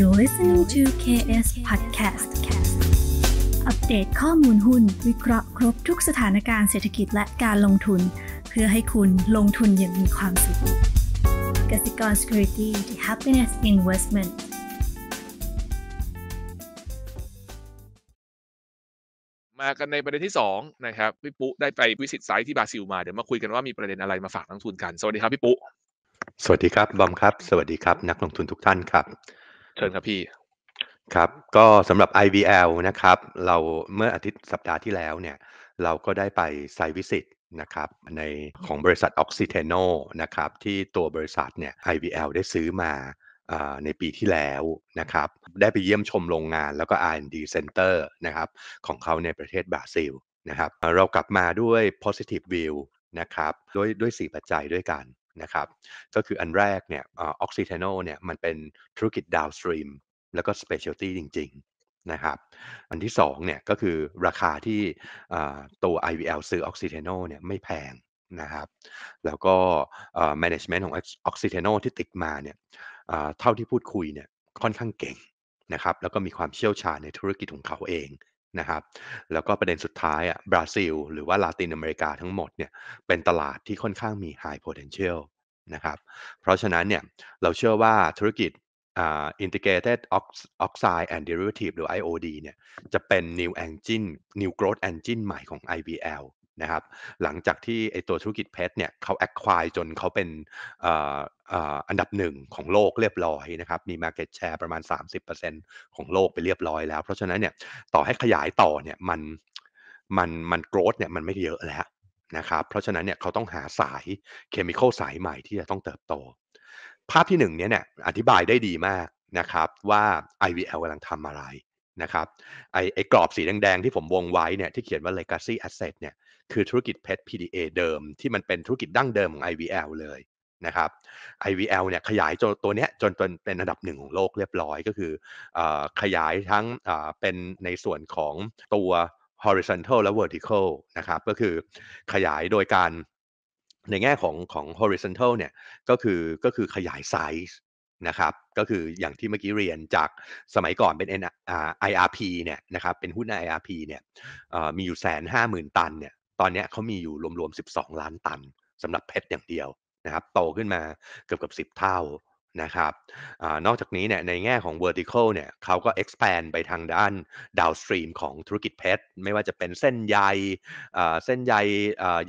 You're listening to KS Podcast อัปเดตข้อมูลหุ้น วิเคราะห์ครบทุกสถานการณ์เศรษฐกิจและการลงทุน เพื่อให้คุณลงทุนอย่างมีความสุขกสิกร Security the Happiness Investment มากันในประเด็นที่2นะครับพี่ปุ๊ได้ไปวิสิตไซต์ที่บราซิล มา เดี๋ยวมาคุยกันว่ามีประเด็นอะไรมาฝากนักทุนกัน สวัสดีครับพี่ปุ๊สวัสดีครับบอมครับ สวัสดีครับ นักลงทุนทุกท่านครับเชิญครับพี่ ครับก็สำหรับ IVL นะครับ เราเมื่ออาทิตย์สัปดาห์ที่แล้วเนี่ย เราก็ได้ไปไซวิสิตนะครับในของบริษัทออกซิเทโนนะครับ ที่ตัวบริษัทเนี่ย IVL ได้ซื้อมาในปีที่แล้วนะครับ ได้ไปเยี่ยมชมโรงงานแล้วก็ R&D Center นะครับ ของเขาในประเทศบราซิลนะครับ เรากลับมาด้วย positive view นะครับ ด้วยด้วยส่ปัจจัยด้วยกันนะครับก็คืออันแรกเนี่ยออกซิเทนโลเนี่ยมันเป็นธุรกิจดาวสตรีมแล้วก็สเปเชียลตี้จริงๆนะครับอันที่2เนี่ยก็คือราคาที่ตัว IVL ซื้อออกซิเทนโลเนี่ยไม่แพงนะครับแล้วก็ management ของออกซิเทนอลที่ติดมาเนี่ยเท่าที่พูดคุยเนี่ยค่อนข้างเก่งนะครับแล้วก็มีความเชี่ยวชาญในธุรกิจของเขาเองนะครับแล้วก็ประเด็นสุดท้ายอ่ะบราซิล หรือว่าลาตินอเมริกาทั้งหมดเนี่ยเป็นตลาดที่ค่อนข้างมี high potential นะครับเพราะฉะนั้นเนี่ยเราเชื่อว่าธุรกิจอ่า integrated oxide and derivative หรือ IOD เนี่ยจะเป็น new engine new growth engine ใหม่ของ i b l นะครับหลังจากที่ไอตัวธุรกิจเพชรเนี่ยเขาแอคควายจนเขาเป็นอันดับหนึ่งของโลกเรียบร้อยนะครับมี Market Share ประมาณ 30%ของโลกไปเรียบร้อยแล้ว เพราะฉะนั้นเนี่ยต่อให้ขยายต่อเนี่ยมันมันมันโกรธเนี่ยมันไม่เยอะแล้วนะครับเพราะฉะนั้นเนี่ยเขาต้องหาสายเคมีคอลสายใหม่ที่จะต้องเติบโต ภาพที่หนึ่งเนี่ยเนี่ยอธิบายได้ดีมากนะครับว่า IVL กำลังทำอะไรนะครับไอไอกรอบสีแดงๆที่ผมวงไว้เนี่ยที่เขียนว่า legacy asset เนี่ยคือธุรกิจเพชร PDA เดิม ที่มันเป็นธุรกิจดั้งเดิมของ IVL เลยนะครับ IVL เนี่ยขยายตัวเนี้ยจนจนเป็นอันดับหนึ่งของโลกเรียบร้อย ก็คืออขยายทั้งเป็นในส่วนของตัว horizontal และ vertical นะครับ ก็คือขยายโดยการในแง่ของของ horizontal เนี่ยก็คือก็คือขยายไซส์นะครับ ก็คืออย่างที่เมื่อกี้เรียนจากสมัยก่อนเป็น IRP เนี่ยนะครับเป็นหุ้น IRP เนี่ยมีอยู่แสนห้าหมื่นตันเนี่ยตอนนี้เขามีอยู่รวมๆ12 ล้านตันสำหรับเพชรอย่างเดียวนะครับโตขึ้นมาเกือบเกือบ10 เท่านะครับอนอกจากนี้เนี่ยในแง่ของ vertical เนี่ยเขาก็ expand ไปทางด้าน downstream ของธุรกิจเพชรไม่ว่าจะเป็นเส้นใยเส้นใย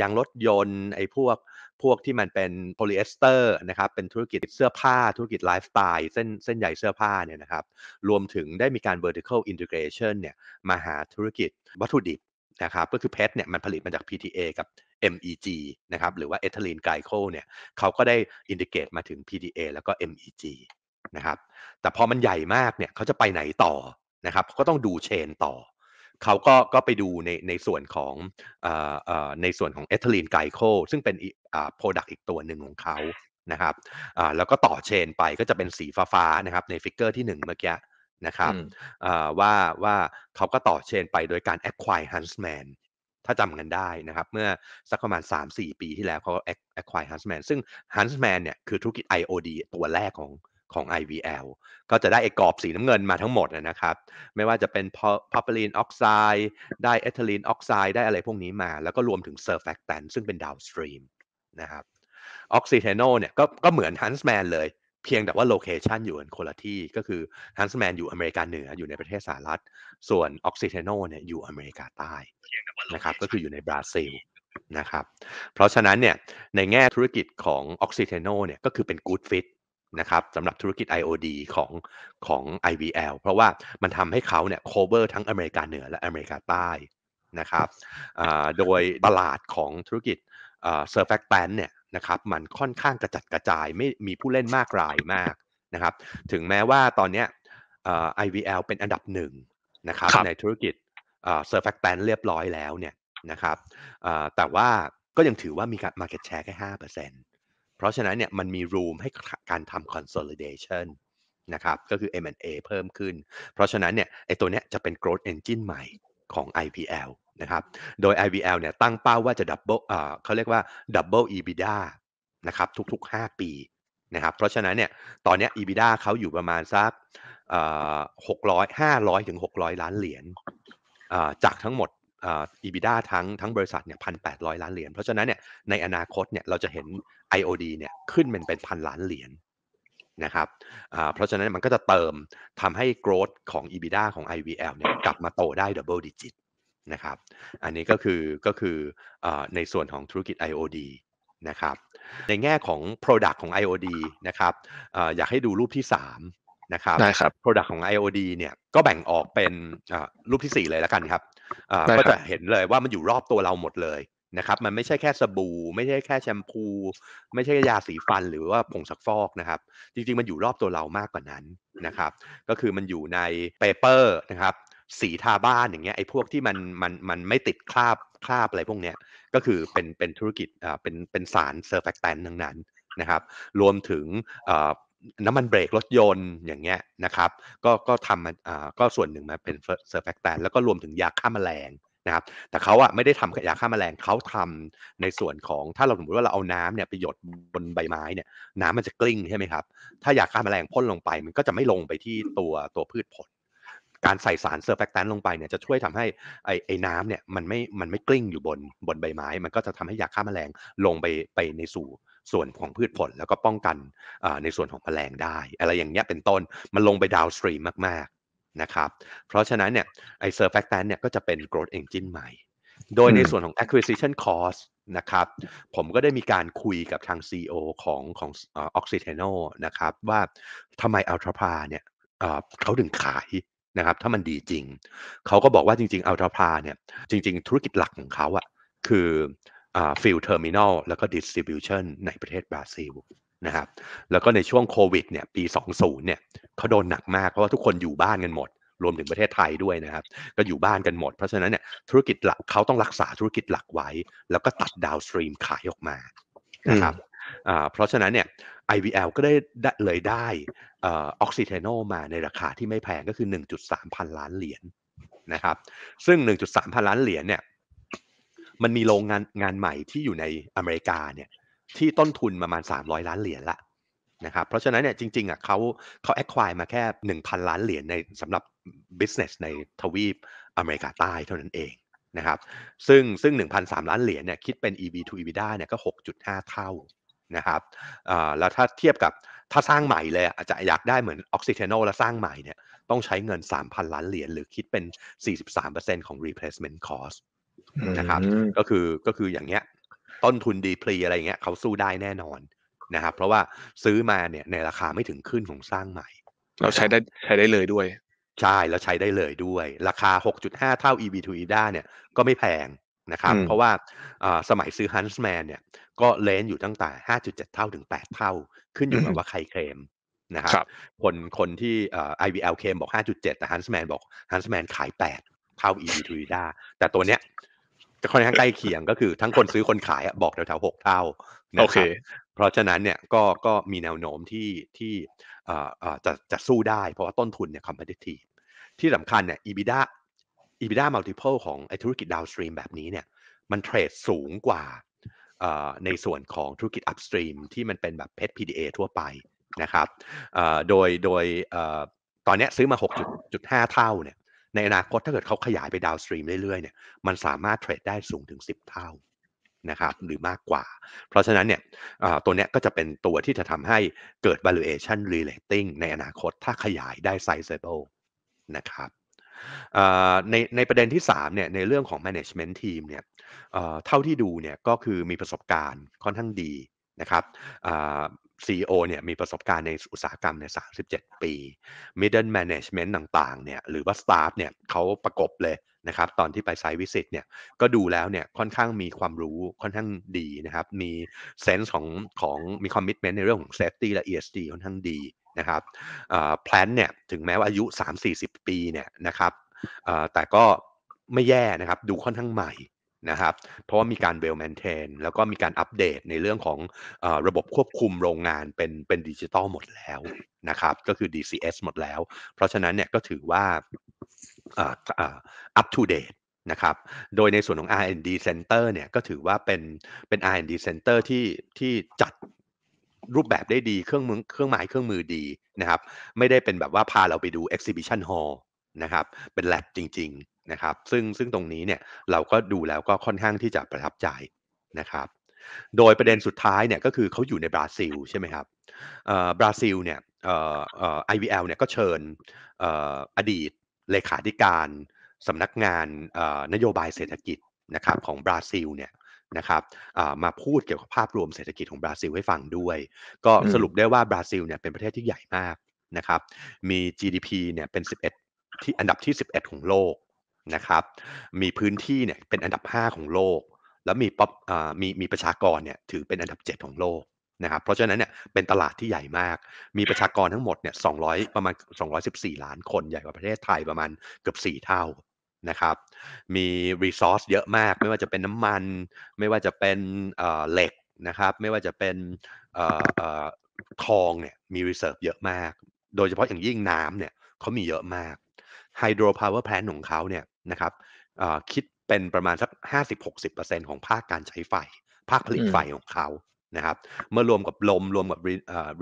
ยางรถยนต์ไอ้พวกพวกที่มันเป็นโพลีเอสเตอร์นะครับเป็นธุรกิจเสื้อผ้า ธุรกิจไลฟ์สไตล์เส้นเส้นใยเสื้อผ้าเนี่ยนะครับรวมถึงได้มีการ vertical integration เนี่ยมาหาธุรกิจวัตถุดิบนะครับก็คือเพชรเนี่ยมันผลิตมาจาก PTA กับ MEG นะครับหรือว่าเอทิลีนไกลโคเนี่ยเขาก็ได้อินดิเกตมาถึง PTA แล้วก็ MEG นะครับแต่พอมันใหญ่มากเนี่ยเขาจะไปไหนต่อนะครับ ก็ต้องดูเชนต่อ เขาก็ก็ไปดูในในส่วนของออในส่วนของเอทิลีนไกลโคซึ่งเป็นโปรดักต์อีกตัวหนึ่งของเขานะครับแล้วก็ต่อเชนไปก็จะเป็นสีฟ้าๆนะครับในฟิกเกอร์ที่1เมื่อกี้นะครับว่าว่าเขาก็ต่อเชนไปโดยการ acquire Huntsman ถ้าจำกันได้นะครับเมื่อสักประมาณ 3-4 ปีที่แล้วเขา acquire Huntsman ซึ่ง Huntsman เนี่ยคือธุรกิจ IOD ตัวแรกของของ IVL ก็จะได้ไอกรอบสีน้ำเงินมาทั้งหมดนะครับไม่ว่าจะเป็นพอปลีนออกไซด์ได้เอทิลีนออกไซด์ได้อะไรพวกนี้มา แล้วก็รวมถึงเซอร์แฟกตันซึ่งเป็นดาวสตรีมนะครับออกซิเทโนเนี่ยก็ก็เหมือนฮันส์แมนเลยเพียงแต่ว่าโลเคชันอยู่กันคนละที่ก็คือฮันส์แมนอยู่อเมริกาเหนืออยู่ในประเทศสหรัฐ ส่วนออกซิเทโนเนี่ยอยู่อเมริกาใต้นะครับก็คืออยู่ในบราซิลนะครับเพราะฉะนั้นเนี่ยในแง่ธุรกิจของออกซิเทโนเนี่ยก็คือเป็นกู๊ดฟิตนะครับสำหรับธุรกิจ IOD ของของ IVL เพราะว่ามันทำให้เขาเนี่ยคเวอร์ทั้งอเมริกาเหนือและอเมริกาใต้นะครับโดยตลาดของธุรกิจเซอร์แฟกแตนเนี่ยนะครับมันค่อนข้างกระจัดกระจายไม่มีผู้เล่นมากรายมากนะครับถึงแม้ว่าตอนนี้อ IVL เป็นอันดับหนึ่งนะครับในธุรกิจเออร์แฟ a แ t นเรียบร้อยแล้วเนี่ยนะครับแต่ว่าก็ยังถือว่ามีการ market share แค่5%เพราะฉะนั้นเนี่ยมันมี room ให้การทำ consolidation นะครับก็คือ M&A เพิ่มขึ้น เพราะฉะนั้นเนี่ยไอตัวเนี้ยจะเป็น growth engine ใหม่ของ IPL นะครับ โดย IVL เนี่ยตั้งเป้าว่าจะดับเบิลเขาเรียกว่าดับเบิล EBITDA นะครับทุกๆ 5 ปีนะครับ เพราะฉะนั้นเนี่ยตอนนี้ EBITDA เขาอยู่ประมาณสักหกร้อยห้าร้อยถึงหกร้อยล้านเหรียญจากทั้งหมดอีบิด้าทั้งทั้งบริษัทเนี่ยพันแปดร้อยล้านเหรียญเพราะฉะนั้นเนี่ยในอนาคตเนี่ยเราจะเห็น IOD เนี่ยขึ้นเป็นเป็นพันล้านเหรียญนะครับเพราะฉะนั้นมันก็จะเติมทำให้ growth ของ EBITDA ของ IVL เนี่ยกลับมาโตได้ double digit นะครับอันนี้ก็คือก็คืออในส่วนของธุรกิจ IOD นะครับในแง่ของ Product ของ IOD นะครับออยากให้ดูรูปที่3นะครับได้ครับ Product ของ IOD เนี่ยก็แบ่งออกเป็นรูปที่ 4 เลยแล้วกันครับก็จะเห็นเลยว่ามันอยู่รอบตัวเราหมดเลยนะครับ มันไม่ใช่แค่สบู่ไม่ใช่แค่แชมพู ไม่ใช่ยาสีฟันหรือว่าผงซักฟอกนะครับ จริงๆมันอยู่รอบตัวเรามากกว่านั้นนะครับ ก็คือมันอยู่ในเปเปอร์นะครับสีทาบ้านอย่างเงี้ยไอ้พวกที่มันมันมันไม่ติดคราบคราบอะไรพวกเนี้ย ก็คือเป็นเป็นธุรกิจอ่าเป็นเป็นสารเซอร์แฟกแตนทั้งนั้นนะครับรวมถึงอ่าน้ำมันเบรกรถยนต์อย่างเงี้ยนะครับก็ก็ทำมาอ่าก็ส่วนหนึ่งมาเป็นเซอร์แฟกแตนแล้วก็รวมถึงยาฆ่าแมลงนะครับแต่เขาอ่ะไม่ได้ทำยาฆ่าแมลงเขาทำในส่วนของถ้าเราสมมติว่าเราเอาน้ำเนี่ยไปหยดบนใบไม้เนี่ยน้ำมันจะกลิ้งใช่ไหมครับ ถ้ายาฆ่าแมลงพ่นลงไปมันก็จะไม่ลงไปที่ตัวตัวพืชผลการใส่สารเซอร์แฟคแตนลงไปเนี่ยจะช่วยทำให้ไอ้ไอ้น้ำเนี่ยมันไม่มันไม่กลิ้งอยู่บนบนใบไม้ มันก็จะทำให้ยาฆ่าแมลงลงไปไปในสู่ส่วนของพืชผลแล้วก็ป้องกันในส่วนของแมลงได้ อะไรอย่างเงี้ยเป็นต้นมันลงไปดาวสตรีมมากๆนะครับเพราะฉะนั้นเนี่ยไอเซอร์แฟกแันเนี่ยก็จะเป็นกรอตเอนจินใหม่ โดยในส่วนของ acquisition cost นะครับผมก็ได้มีการคุยกับทาง CEO ของของออกซิเทโนนะครับว่าทำไมอัลตราพาเนี่ยเขาถึงขายนะครับถ้ามันดีจริง เขาก็บอกว่าจริงๆ อัลตราพาเนี่ยจริงๆ ธุรกิจหลักของเขาอะคือฟิลเทอร์มินอลแล้วก็ดิสติบิวชันในประเทศบราซิลนะครับแล้วก็ในช่วงโควิดเนี่ยปี 20เนี่ยเขาโดนหนักมากเพราะว่าทุกคนอยู่บ้านกันหมด รวมถึงประเทศไทยด้วยนะครับ ก็อยู่บ้านกันหมดเพราะฉะนั้นเนี่ยธุรกิจหลักเขาต้องรักษาธุรกิจหลักไว้ แล้วก็ตัดดาวสตรีมขายออกมานะครับเพราะฉะนั้นเนี่ย IVL ก็ได้เลยได้ออกซิเทโนมาในราคาที่ไม่แพงก็คือ 1.3 พันล้านเหรียญนะครับ ซึ่ง 1.3 พันล้านเหรียญเนี่ย มันมีโรงงานงานใหม่ที่อยู่ในอเมริกาเนี่ย ที่ต้นทุนประมาณ 300 ล้านเหรียญละนะครับ เพราะฉะนั้นเนี่ยจริงๆอ่ะเขาเขาแอคควายมาแค่ 1,000 ล้านเหรียญในสำหรับบิสเนสในทวีปอเมริกาใต้เท่านั้นเองนะครับ ซึ่งซึ่ง1,003ล้านเหรียญเนี่ยคิดเป็น EV to EBITDA เนี่ยก็ 6.5 เท่านะครับแล้วถ้าเทียบกับถ้าสร้างใหม่เลยอาจจะอยากได้เหมือนออกซิเทนอลแล้วสร้างใหม่เนี่ยต้องใช้เงิน 3,000 ล้านเหรียญหรือคิดเป็น 43%ของ replacement cost นะครับก็คือก็คืออย่างเงี้ยต้นทุนดีพลีอะไรเงี้ยเขาสู้ได้แน่นอนนะครับเพราะว่าซื้อมาเนี่ยในราคาไม่ถึงขึ้นของสร้างใหม่ เราใช้ได้ใช้ได้เลยด้วย ใช่เราใช้ได้เลยด้วย ราคา 6.5 เท่า EV to EDA เนี่ยก็ไม่แพงนะครับเพราะว่าสมัยซื้อฮันส์แมนเนี่ยก็เลนอยู่ตั้งแต่ 5.7 เท่าถึง 8 เท่า ขึ้นอยู่กับว่าใครเคลมนะครับคนคนที่ IVL เคลมบอก 5.7 แต่ฮันส์แมนบอกฮันส์แมนขาย 8 เท่า EV t r i d a แต่ตัวเนี้ยจะค่อนข้างใกล้เคียงก็คือทั้งคนซื้อคนขายบอกแถวๆหกเท่านะครับเพราะฉะนั้นเนี่ยก็ก็มีแนวโน้มที่ที่จะจะสู้ได้ เพราะว่าต้นทุนเนี่ยคอมเพลตทีที่สำคัญเนี่ย EBITDA EBITDA multiple ของไอธุรกิจ downstream แบบนี้เนี่ย มันเทรดสูงกว่าในส่วนของธุรกิจ upstream ที่มันเป็นแบบ p ชร PDA ทั่วไปนะครับโดยโดยตอนนี้ซื้อมา 6.5 เท่าเนี่ยในอนาคตถ้าเกิดเขาขยายไปดาวสตรีมเรื่อยๆเนี่ยมันสามารถเทรดได้สูงถึง 10 เท่านะครับ หรือมากกว่า เพราะฉะนั้นเนี่ยตัวนี้ก็จะเป็นตัวที่จะทำให้เกิด valuation relating ในอนาคตถ้าขยายได้ sizable นะครับในในประเด็นที่3เนี่ยในเรื่องของ management team เนี่ยเท่าที่ดูเนี่ยก็คือมีประสบการณ์ค่อนข้างดีนะครับ CEO เนี่ยมีประสบการณ์ในอุตสาหกรรมใน 37 ปี middle management ต่างๆ เนี่ยหรือว่า staff เนี่ยเขาประกบเลยนะครับตอนที่ไปไซวิสิตเนี่ย ก็ดูแล้วเนี่ยค่อนข้างมีความรู้ค่อนข้างดีนะครับมีเซนส์ของของมีคอมมิชเมนต์ในเรื่องของ safety และ ESG ค่อนข้างดีนะครับแพลนเนี่ยถึงแม้ว่าอายุ 3-40 ปีเนี่ยนะครับแต่ก็ไม่แย่นะครับดูค่อนข้างใหม่นะครับเพราะว่ามีการเวลแมนเทนแล้วก็มีการอัปเดตในเรื่องของอระบบควบคุมโรงงานเป็นเป็นดิจิตอลหมดแล้วนะครับก็คือ DCS หมดแล้ว เพราะฉะนั้นเนี่ยก็ถือว่าอัปทูเดตนะครับโดยในส่วนของ R&D Center เนี่ยก็ถือว่าเป็นเป็น R&D Center ที่ที่จัดรูปแบบได้ดีเครื่องมือเครื่องหมายเครื่องมือดีนะครับไม่ได้เป็นแบบว่าพาเราไปดู exhibition hall นะครับเป็นแลบจริงๆนะครับซึ่งซึ่งตรงนี้เนี่ยเราก็ดูแล้วก็ค่อนข้างที่จะประทับใจนะครับโดยประเด็นสุดท้ายเนี่ยก็คือเขาอยู่ในบราซิลใช่ไหมครับบราซิลเนี่ยไอวีเอลเนี่ยก็เชิญอออดีตเลขาธิการสำนักงานนโยบายเศรษฐกิจนะครับของบราซิลเนี่ยนะครับมาพูดเกี่ยวกับภาพรวมเศรษฐกิจของบราซิลให้ฟังด้วย ก็สรุปได้ว่าบราซิลเนี่ยเป็นประเทศที่ใหญ่มากนะครับมี GDP เนี่ยเป็น11 ที่อันดับที่ 11 ของโลกนะครับมีพื้นที่เนี่ยเป็นอันดับ 5 ของโลก แล้วมีป๊อปมีมีประชากรเนี่ยถือเป็นอันดับ 7 ของโลกนะครับเพราะฉะนั้นเนี่ยเป็นตลาดที่ใหญ่มาก มีประชากรทั้งหมดเนี่ย200ประมาณ214 ล้านคนใหญ่กว่าประเทศไทยประมาณเกือบ4 เท่านะครับมีรีซอสเยอะมาก ไม่ว่าจะเป็นน้ำมัน ไม่ว่าจะเป็นเหล็กนะครับไม่ว่าจะเป็นทองเนี่ยมีรีเซิร์ฟเยอะมาก โดยเฉพาะอย่างยิ่งน้ำเนี่ยเขามีเยอะมากไฮโดรพาวเวอร์แพลนของเขาเนี่ยนะครับคิดเป็นประมาณสัก 50-60%ของภาคการใช้ไฟ ภาคผลิตไฟของเขานะครับเมื่อรวมกับลม รวมกับ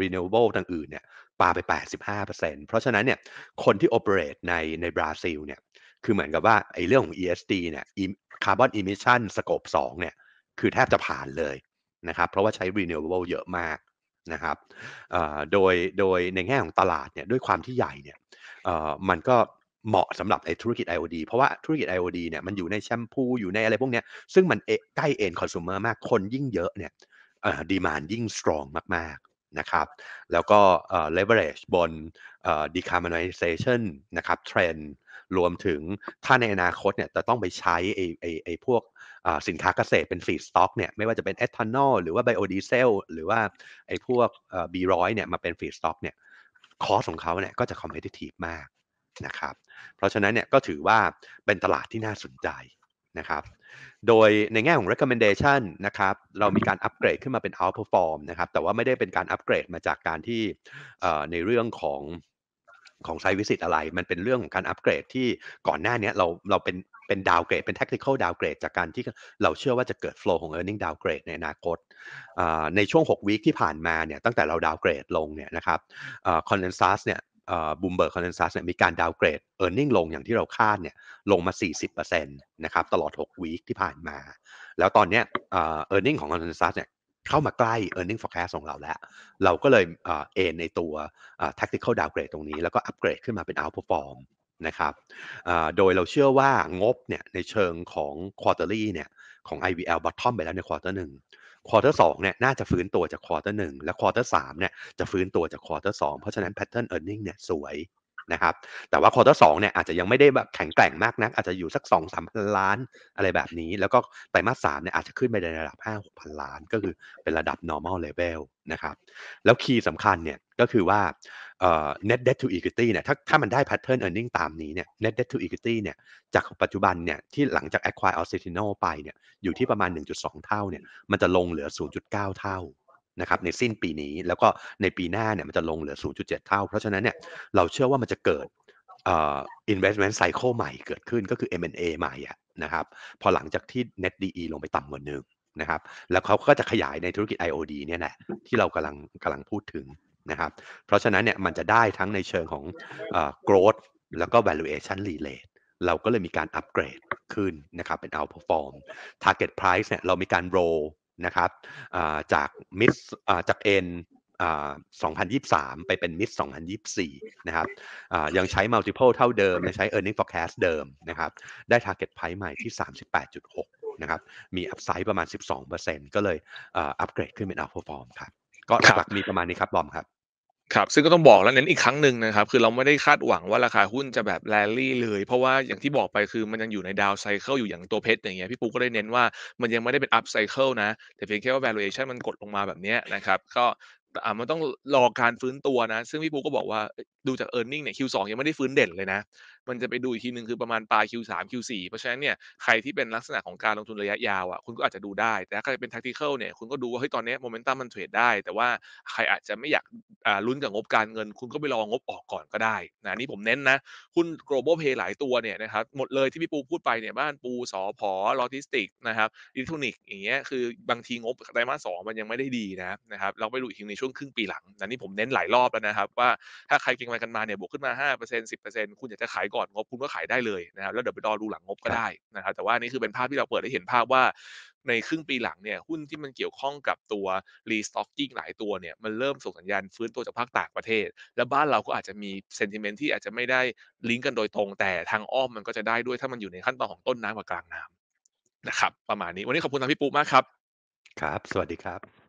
รีเนวเบิลต่างอื่นเนี่ยปาไป 85%เพราะฉะนั้นเนี่ยคนที่โอเปเรตในในบราซิลเนี่ยคือเหมือนกับว่าไอ้เรื่องของ ESG เนี่ยคาร์บอนอิมิชันสโคปสองเนี่ยคือแทบจะผ่านเลยนะครับเพราะว่าใช้ renewable เยอะมากนะครับโดยโดยในแง่ของตลาดเนี่ยด้วยความที่ใหญ่เนี่ยมันก็เหมาะสำหรับไอ้ธุรกิจ IOD เพราะว่าธุรกิจ IOD เนี่ยมันอยู่ในแชมพูอยู่ในอะไรพวกเนี้ยซึ่งมันใกล้เอ็นคอน sumer มากคนยิ่งเยอะเนี่ยดีมานยิ่งสตรองมากๆนะครับแล้วก็เ e เวอเรจบน decarbonization นะครับเทรนรวมถึงถ้าในอนาคตเนี่ยจะต้องไปใช้ไอ้ไอ้ไอ้พวกสินค้าเกษตรเป็นฟีดสต็อกเนี่ยไม่ว่าจะเป็นเอทานอลหรือว่าไบโอดีเซลหรือว่าไอ้พวกบีร้อยเนี่ยมาเป็นฟีดสต็อกเนี่ยคอสของเขาเนี่ยก็จะคอมเพลติทีฟมากนะครับเพราะฉะนั้นเนี่ยก็ถือว่าเป็นตลาดที่น่าสนใจนะครับโดยในแง่ของ recommendation นะครับเรามีการอัปเกรดขึ้นมาเป็น outperform นะครับแต่ว่าไม่ได้เป็นการอัปเกรดมาจากการที่ในเรื่องของของไซวิสิตอะไร มันเป็นเรื่องของการอัปเกรดที่ก่อนหน้านี้เราเราเป็น เป็นดาวเกรดเป็นแท็กติคอลดาวเกรดจากการที่เราเชื่อว่าจะเกิดโฟล์ของ earning ดาวเกรดในอนาคตในช่วง 6 วีคที่ผ่านมาเนี่ยตั้งแต่เราดาวเกรดลงเนี่ยนะครับคอนเ e n s u สเนี่ยบูมเบิร์กคอนเซนซัสเนี่ยมีการดาวเกรดเออร์เน็งลงอย่างที่เราคาดเนี่ยลงมา 40%นะครับตลอด 6 วีคที่ผ่านมา แล้วตอนเนี้ยเออร์เน็งของคอนเซนซัสเนี่ยเข้ามาใกล้ earning forecast ของเราแล้ว เราก็เลยเอ็นในตัว tactical downgrade ตรงนี้แล้วก็อัปเกรดขึ้นมาเป็น outperform นะครับโดยเราเชื่อว่างบเนี่ยในเชิงของ quarterly เนี่ยของ IVL bottom ไปแล้วใน quarter หนึ่งควอเตอร์สเนี่ยน่าจะฟื้นตัวจากควอเตอร์หนึ่งและควอเตอร์สเนี่ยจะฟื้นตัวจากควอเตอร์สเพราะฉะนั้น pattern earning เนี่ยสวยนะครับแต่ว่าคร์เตอร์สเนี่ยอาจจะยังไม่ได้แบบแข็งแกร่งมากนักอาจจะอยู่สัก2องสามพันล้านอะไรแบบนี้ แล้วก็ไตรมาสสามเนี่ยอาจจะขึ้นไปในระดับ5้าหกพันล้าน ก็คือเป็นระดับ normal level นะครับแล้วคีย์สำคัญเนี่ยก็คือว่า net debt to equity เนี่ยถ้าถ้ามันได้ pattern earning ตามนี้เนี่ย net debt to equity เนี่ยจากปัจจุบันเนี่ยที่หลังจาก acquire Alcitino ไปเนี่ยอยู่ที่ประมาณ 1.2 เท่าเนี่ยมันจะลงเหลือ 0.9 เท่านะครับในสิ้นปีนี้แล้วก็ในปีหน้าเนี่ยมันจะลงเหลือ 0.7 เท่า เพราะฉะนั้นเนี่ยเราเชื่อว่ามันจะเกิดอินเวสท์แมนไซ c y c l ใหม่เกิดขึ้นก็คือ M&A ใหม่อะนะครับพอหลังจากที่ net DE ลงไปต่ำกว่าหนึ่งนะครับแล้วเขาก็จะขยายในธุรกิจ IOD เนี่ยแหละที่เรากำลังกำลังพูดถึงนะครับเพราะฉะนั้นเนี่ยมันจะได้ทั้งในเชิงของเอ่อ growth แล้วก็ valuation relate เราก็เลยมีการอัปเกรดขึ้นนะครับเป็น outperform target price เนี่ยเรามีการ roll นะครับจากมิสจากเอ็น2023 ไปเป็นมิส2024นะครับยังใช้ multiple เท่าเดิมใช้ earning forecast เดิมนะครับได้ target price ใหม่ที่ 38.6นะครับมี upside ประมาณ 12%ก็เลยอัปเกรดขึ้นเป็น outperform ครับก็หลักๆมีประมาณนี้ครับบอมครับครับซึ่งก็ต้องบอกแล้วเน้นอีกครั้งหนึ่งนะครับคือเราไม่ได้คาดหวังว่าราคาหุ้นจะแบบแรลลี่เลย เพราะว่าอย่างที่บอกไปคือมันยังอยู่ในดาวไซเคิลอยู่อย่างตัวเพชรอย่างเงี้ยพี่ปูก็ได้เน้นว่ามันยังไม่ได้เป็นอัพไซเคิลนะ แต่เพียงแค่ว่า valuation มันกดลงมาแบบเนี้ยนะครับก็อ่ามันต้องรอการฟื้นตัวนะ ซึ่งพี่ปูก็บอกว่าดูจาก e a r n i n g เนี่ย Q2 ยังไม่ได้ฟื้นเด่นเลยนะ มันจะไปดูอีกทีหนึ่งคือประมาณปลาย Q3 Q4 เพราะฉะนั้นเนี่ยใครที่เป็นลักษณะของการลงทุนระยะยาวอ่ะคุณก็อาจจะดูได้ แต่ถ้าใครเป็น tactical เนี่ยคุณก็ดูว่าเฮ้ยตอนนี้โมเมนตัมมันเทรดได้ แต่ว่าใครอาจจะไม่อยากลุ้นกับงบการเงิน คุณก็ไปรองบออกก่อนก็ได้นะนี่ผมเน้นนะหุ้น global p a y หลายตัวเนี่ยนะครับหมดเลยที่พี่ปูพูดไปเนี่ยบ้านปูสอพอโลจิสติกนะครับอิเล็กทรอนิกส์อย่างเงี้ยคือบางทีงบไตรมาสสองมันยังไม่ได้ดีนะนะครับเราไปดูอีกทีในช่วงครึ่งปีหลังนะนี่ผมเน้นหลายรอบแล้วนะครับว่าถ้าใครเก่งอะไรกันมาเนี่ยบวกขึ้นมา 5% 10%คุณอยากจะขายก่อนงบคุณก็ขายได้เลยนะครับแล้วเดี๋ยวไปรอดูหลังงบก็ได้นะครับแต่ว่านี่คือเป็นภาพที่เราเปิดได้เห็นภาพว่าในครึ่งปีหลังเนี่ย หุ้นที่มันเกี่ยวข้องกับตัวรีสต็อกกิ้งหลายตัวเนี่ยมันเริ่มส่งสัญญาณฟื้นตัวจากภาคต่างประเทศ และบ้านเราก็อาจจะมีเซนติเมนต์ที่อาจจะไม่ได้ลิงก์กันโดยตรง แต่ทางอ้อมมันก็จะได้ด้วยถ้ามันอยู่ในขั้นตอนของต้นน้ำกับกลางน้ำนะครับประมาณนี้วันนี้ขอบคุณทางพี่ปุ๊มากครับ ครับ สวัสดีครับ